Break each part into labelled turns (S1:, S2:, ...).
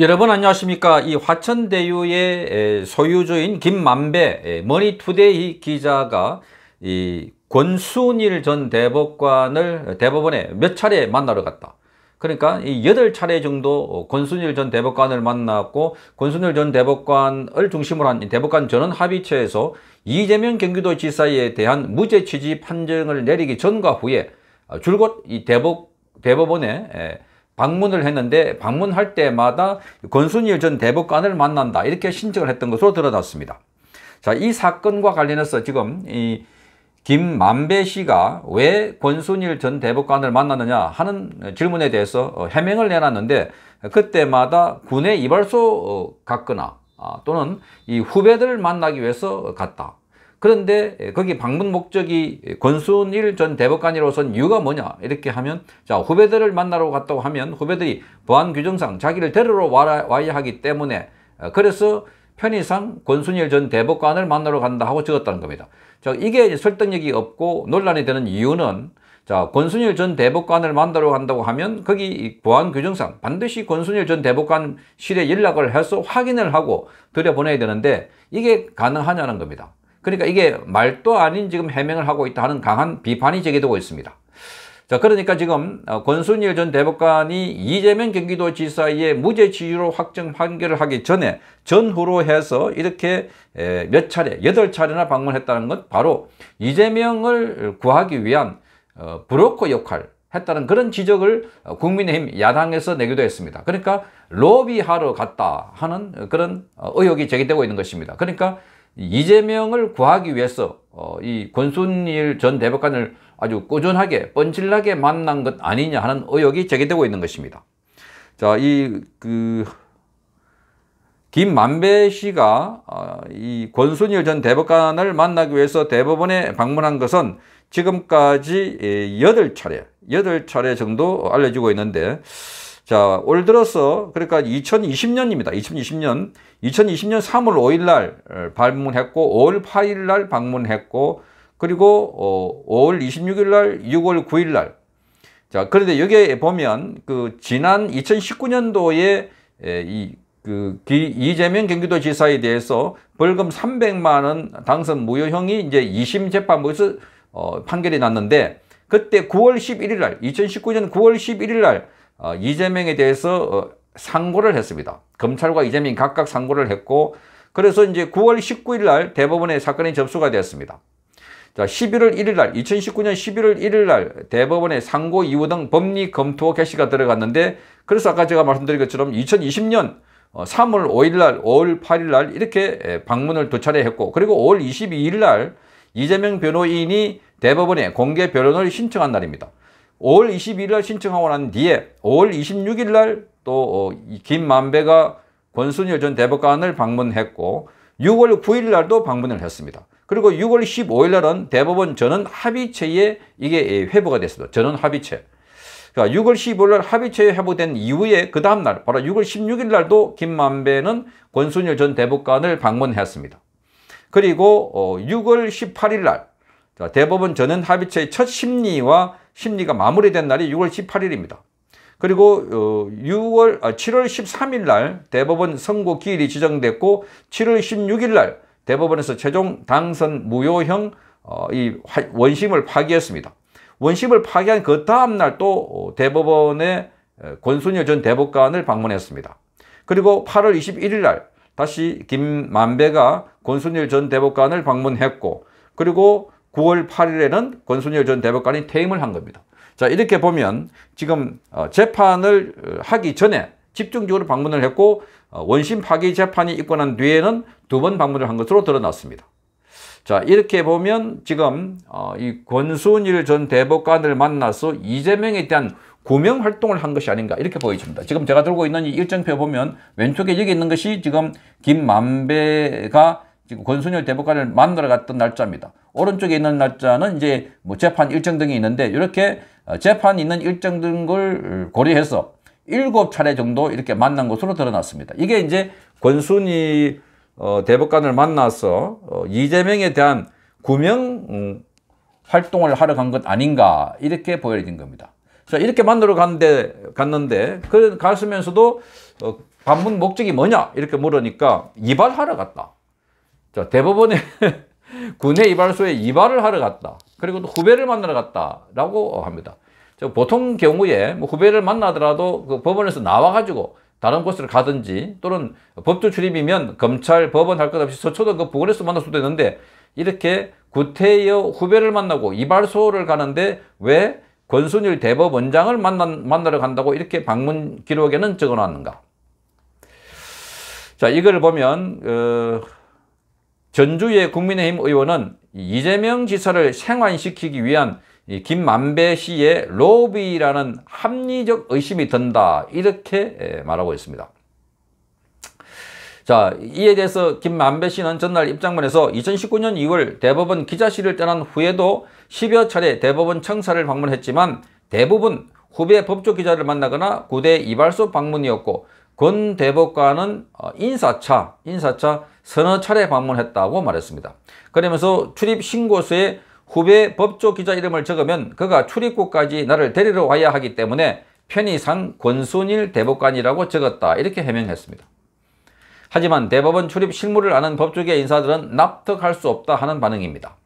S1: 여러분 안녕하십니까 이 화천대유의 소유주인 김만배 머니투데이 기자가 이 권순일 전 대법관을 대법원에 몇 차례 만나러 갔다 그러니까 이 8차례 정도 권순일 전 대법관을 만났고 권순일 전 대법관을 중심으로 한 대법관 전원 합의체에서 이재명 경기도지사에 대한 무죄 취지 판정을 내리기 전과 후에 줄곧 이 대법, 대법원에 방문을 했는데 방문할 때마다 권순일 전 대법관을 만난다 이렇게 신청을 했던 것으로 드러났습니다. 자, 이 사건과 관련해서 지금 이 김만배 씨가 왜 권순일 전 대법관을 만났느냐 하는 질문에 대해서 어, 해명을 내놨는데 그때마다 군의 이발소 어, 갔거나 아, 또는 이 후배들을 만나기 위해서 갔다. 그런데 거기 방문 목적이 권순일 전 대법관으로선 이유가 뭐냐 이렇게 하면 자 후배들을 만나러 갔다고 하면 후배들이 보안 규정상 자기를 데리러 와 와야 하기 때문에 어, 그래서 편의상 권순일 전 대법관을 만나러 간다 하고 적었다는 겁니다. 자 이게 설득력이 없고 논란이 되는 이유는 자 권순일 전 대법관을 만나러 간다고 하면 거기 보안 규정상 반드시 권순일 전 대법관실에 연락을 해서 확인을 하고 들여보내야 되는데 이게 가능하냐는 겁니다. 그러니까 이게 말도 아닌 지금 해명을 하고 있다 하는 강한 비판이 제기되고 있습니다. 자, 그러니까 지금 어, 권순일 전 대법관이 이재명 경기도지사의 무죄 지유로 확정 판결을 하기 전에 전후로 해서 이렇게 몇 차례, 여덟 차례나 방문했다는 것 바로 이재명을 구하기 위한 어, 브로커 역할 했다는 그런 지적을 국민의힘 야당에서 내기도 했습니다. 그러니까 로비하러 갔다 하는 그런 어, 의혹이 제기되고 있는 것입니다. 그러니까 이재명을 구하기 위해서 어, 이 권순일 전 대법관을 아주 꾸준하게 뻔질나게 만난 것 아니냐 하는 의혹이 제기되고 있는 것입니다. 자, 이 그 김만배 씨가 어, 이 권순일 전 대법관을 만나기 위해서 대법원에 방문한 것은 지금까지 8차례, 예, 8차례 정도 알려지고 있는데 자, 올 들어서 그러니까 2020년입니다. 2020년 2020년 3월 5일 날 방문했고 5월 8일 날 방문했고 그리고 어, 5월 26일 날 6월 9일 날 자, 그런데 여기에 보면 그 지난 2019년도에 이그 이재명 경기도지사에 대해서 벌금 300만 원 당선 무효형이 이제 2심 재판부에서 어, 판결이 났는데 그때 9월 11일 날 2019년 9월 11일 날 어, 이재명에 대해서 어, 상고를 했습니다. 검찰과 이재명 각각 상고를 했고 그래서 이제 9월 19일 날 대법원에 사건이 접수가 되었습니다. 자, 11월 1일 날 2019년 11월 1일 날 대법원에 상고 이후 등 법리 검토 개시가 들어갔는데 그래서 아까 제가 말씀드린 것처럼 2020년 3월 5일 날 5월 8일 날 이렇게 방문을 두 차례 했고 그리고 5월 22일 날 이재명 변호인이 대법원에 공개 변론을 신청한 날입니다. 5월 2 1일날 신청하고 난 뒤에 5월 26일 날또 어, 김만배가 권순열 전 대법관을 방문했고 6월 9일 날도 방문을 했습니다. 그리고 6월 15일 날은 대법원 전원 합의체에 이게 회부가 됐습니다. 전원 합의체. 그러니까 6월 15일 날 합의체에 회부된 이후에 그 다음날 바로 6월 16일 날도 김만배는 권순열 전 대법관을 방문했습니다. 그리고 6월 어, 18일 날 대법원 전원 합의체의 첫 심리와 심리가 마무리된 날이 6월 18일입니다. 그리고 6월 7월 13일 날 대법원 선고 기일이 지정됐고 7월 16일 날 대법원에서 최종 당선 무효형 어, 이 원심을 파기했습니다. 원심을 파기한 그 다음 날또 어, 대법원의 어, 권순열전 대법관을 방문했습니다. 그리고 8월 21일 날 다시 김만배가 권순열전 대법관을 방문했고 그리고 9월 8일에는 권순열 전 대법관이 퇴임을 한 겁니다. 자 이렇게 보면 지금 어, 재판을 어, 하기 전에 집중적으로 방문을 했고 어, 원심 파기 재판이 입건한 뒤에는 두 번 방문을 한 것으로 드러났습니다. 자 이렇게 보면 지금 이 권순일 전 대법관을 만나서 이재명에 대한 구명 활동을 한 것이 아닌가 이렇게 보여집니다. 지금 제가 들고 있는 이 일정표 보면 왼쪽에 여기 있는 것이 지금 김만배가 지금 권순열 대법관을 만나러 갔던 날짜입니다. 오른쪽에 있는 날짜는 이제 뭐 재판 일정 등이 있는데 이렇게 어, 재판 있는 일정 등을 어, 고려해서 일곱 차례 정도 이렇게 만난 것으로 드러났습니다. 이게 이제 권순이 어, 대법관을 만나서 어, 이재명에 대한 구명 음, 활동을 하러 간 것 아닌가 이렇게 보여진 겁니다. 자 이렇게 만나러 갔는데 갔는데 그 갔으면서도 어, 방문 목적이 뭐냐 이렇게 물으니까 이발하러 갔다. 자, 대법원에 군내 이발소에 이발을 하러 갔다. 그리고 또 후배를 만나러 갔다라고 합니다. 저 보통 경우에 뭐 후배를 만나더라도 그 법원에서 나와가지고 다른 곳으로 가든지 또는 법조 출입이면 검찰, 법원 할 것 없이 서초동 그 부근에서 만날 수도 있는데 이렇게 구태여 후배를 만나고 이발소를 가는데 왜 권순일 대법원장을 만나, 만나러 간다고 이렇게 방문 기록에는 적어놨는가? 자, 이걸 보면 어, 전주의 국민의힘 의원은 이재명 지사를 생환시키기 위한 김만배 씨의 로비라는 합리적 의심이 든다 이렇게 말하고 있습니다. 자 이에 대해서 김만배 씨는 전날 입장문에서 2019년 2월 대법원 기자실을 떠난 후에도 10여 차례 대법원 청사를 방문했지만 대부분 후배 법조 기자를 만나거나 구대 이발소 방문이었고 권 대법관은 어, 인사차 인사차 서너 차례 방문했다고 말했습니다. 그러면서 출입 신고서에 후배 법조 기자 이름을 적으면 그가 출입국까지 나를 데리러 와야 하기 때문에 편의상 권순일 대법관이라고 적었다 이렇게 해명했습니다. 하지만 대법원 출입 실무를 아는 법조계 인사들은 납득할 수 없다 하는 반응입니다.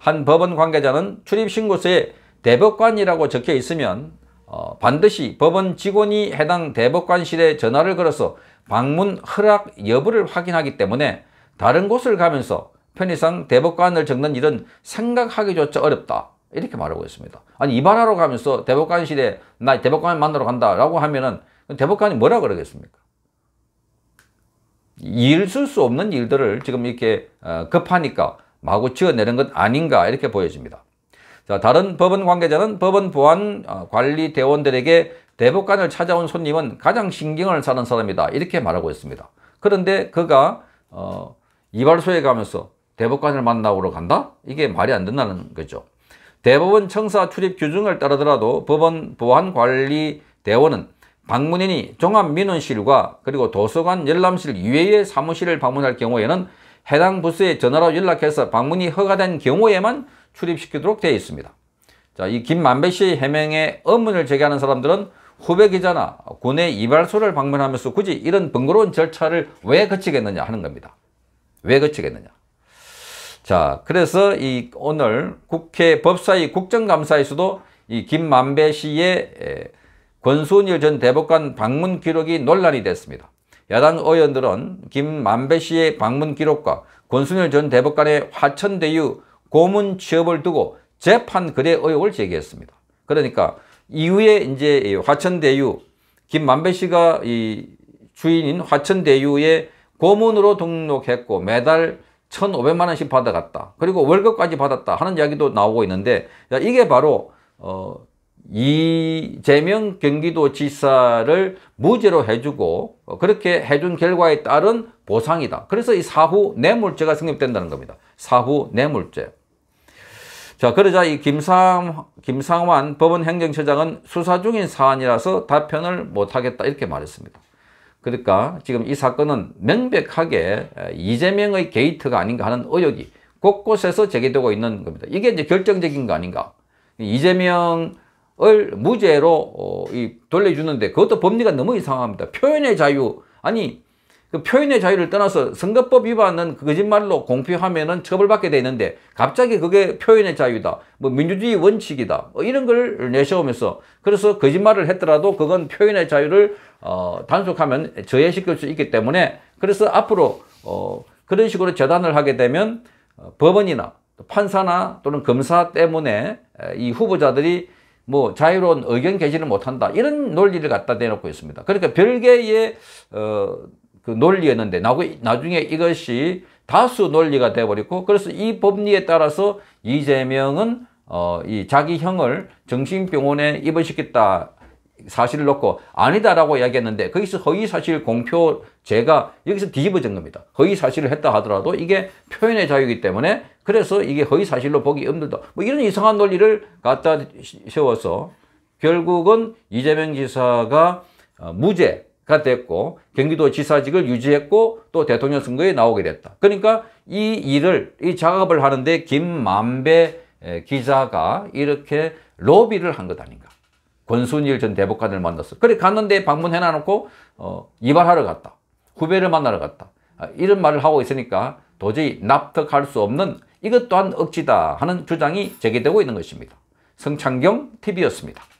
S1: 한 법원 관계자는 출입 신고서에 대법관이라고 적혀 있으면 어, 반드시 법원 직원이 해당 대법관실에 전화를 걸어서 방문 허락 여부를 확인하기 때문에 다른 곳을 가면서 편의상 대법관을 적는 일은 생각하기조차 어렵다. 이렇게 말하고 있습니다. 아니 이발하러 가면서 대법관실에 나 대법관 만나러 간다라고 하면은 대법관이 뭐라 그러겠습니까? 일쓸 수 없는 일들을 지금 이렇게 어, 급하니까 마구 지어내는 것 아닌가 이렇게 보여집니다. 자, 다른 법원 관계자는 법원 보안 어, 관리 대원들에게 대법관을 찾아온 손님은 가장 신경을 사는 사람이다 이렇게 말하고 있습니다. 그런데 그가 어, 이발소에 가면서 대법관을 만나보러 간다? 이게 말이 안 된다는 거죠. 대법원 청사 출입 규정을 따르더라도 법원 보안관리대원은 방문인이 종합민원실과 그리고 도서관 열람실 이외의 사무실을 방문할 경우에는 해당 부서에 전화로 연락해서 방문이 허가된 경우에만 출입시키도록 되어 있습니다. 자, 이 김만배 씨의 해명에 의문을 제기하는 사람들은 후배 기자나 군의 이발소를 방문하면서 굳이 이런 번거로운 절차를 왜 거치겠느냐 하는 겁니다. 왜 거치겠느냐. 자, 그래서 이 오늘 국회 법사위 국정감사에서도 이 김만배 씨의 권순일 전 대법관 방문 기록이 논란이 됐습니다. 야당 의원들은 김만배 씨의 방문 기록과 권순일 전 대법관의 화천대유 고문 취업을 두고 재판 거래 의혹을 제기했습니다. 그러니까 이후에 이제 화천대유 김만배 씨가 이 주인인 화천대유의 고문으로 등록했고 매달 1,500만 원씩 받아갔다. 그리고 월급까지 받았다 하는 이야기도 나오고 있는데 이게 바로 어, 이재명 경기도지사를 무죄로 해주고 어, 그렇게 해준 결과에 따른 보상이다. 그래서 이 사후 뇌물죄가 성립된다는 겁니다. 사후 뇌물죄. 자 그러자 이 김상, 김상환 법원행정처장은 수사 중인 사안이라서 답변을 못하겠다 이렇게 말했습니다. 그러니까 지금 이 사건은 명백하게 이재명의 게이트가 아닌가 하는 의혹이 곳곳에서 제기되고 있는 겁니다. 이게 이제 결정적인 거 아닌가. 이재명을 무죄로 어, 돌려주는데 그것도 법리가 너무 이상합니다. 표현의 자유. 아니 그 표현의 자유를 떠나서 선거법 위반은 그 거짓말로 공표하면은 처벌받게 돼있는데 갑자기 그게 표현의 자유다. 뭐 민주주의 원칙이다. 뭐 이런 걸 내세우면서 그래서 거짓말을 했더라도 그건 표현의 자유를 어 단속하면 저해시킬 수 있기 때문에 그래서 앞으로 어 그런 식으로 재단을 하게 되면 어 법원이나 판사나 또는 검사 때문에 이 후보자들이 뭐 자유로운 의견 개진을 못한다 이런 논리를 갖다 대놓고 있습니다. 그러니까 별개의 어그 논리였는데 나중에 이것이 다수 논리가 돼버렸고 그래서 이 법리에 따라서 이재명은 어, 이 자기 형을 정신병원에 입원시켰다 사실을 놓고 아니다라고 이야기했는데 거기서 허위사실 공표제가 여기서 뒤집어진 겁니다. 허위사실을 했다 하더라도 이게 표현의 자유이기 때문에 그래서 이게 허위사실로 보기 힘들다. 뭐 이런 이상한 논리를 갖다 세워서 결국은 이재명 지사가 어, 무죄 가 됐고 경기도 지사직을 유지했고 또 대통령 선거에 나오게 됐다. 그러니까 이 일을 이 작업을 하는데 김만배 기자가 이렇게 로비를 한 것 아닌가. 권순일 전 대법관을 만났어. 그래 갔는데 방문해 놔 놓고 어, 이발하러 갔다. 후배를 만나러 갔다. 아, 이런 말을 하고 있으니까 도저히 납득할 수 없는 이것 또한 억지다 하는 주장이 제기되고 있는 것입니다. 성창경 TV였습니다.